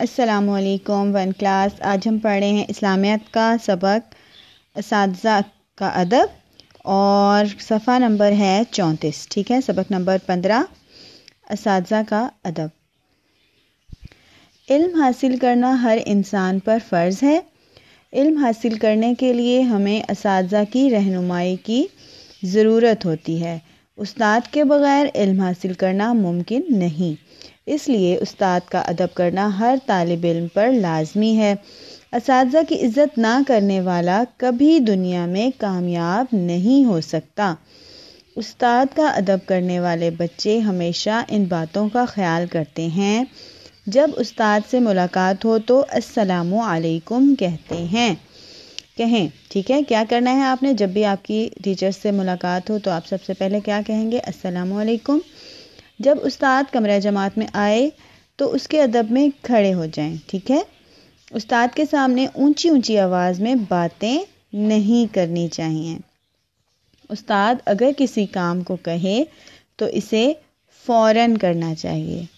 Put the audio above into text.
असलकम one class आज हम पढ़ रहे हैं इस्लामियत का सबक इस का अदब और सफ़ा नंबर है चौंतीस ठीक है सबक नंबर पंद्रह इस का अदब इल्म हासिल करना हर इंसान पर फ़र्ज़ है इल्म हासिल करने के लिए हमें इस की रहनुमाई की ज़रूरत होती है उस्ताद के बग़ैर इल्म हासिल करना मुमकिन नहीं इसलिए उस्ताद का अदब करना हर तालब इम पर लाजमी है इस की इज़्ज़त ना करने वाला कभी दुनिया में कामयाब नहीं हो सकता उस्ताद का अदब करने वाले बच्चे हमेशा इन बातों का ख्याल करते हैं जब उस्ताद से मुलाकात हो तो असलकुम कहते हैं कहें ठीक है क्या करना है आपने जब भी आपकी टीचर से मुलाकात हो तो आप सबसे पहले क्या कहेंगे असलकुम जब उस्ताद कमरा जमात में आए तो उसके अदब में खड़े हो जाएं ठीक है उस्ताद के सामने ऊंची ऊंची आवाज़ में बातें नहीं करनी चाहिए उस्ताद अगर किसी काम को कहे तो इसे फ़ौरन करना चाहिए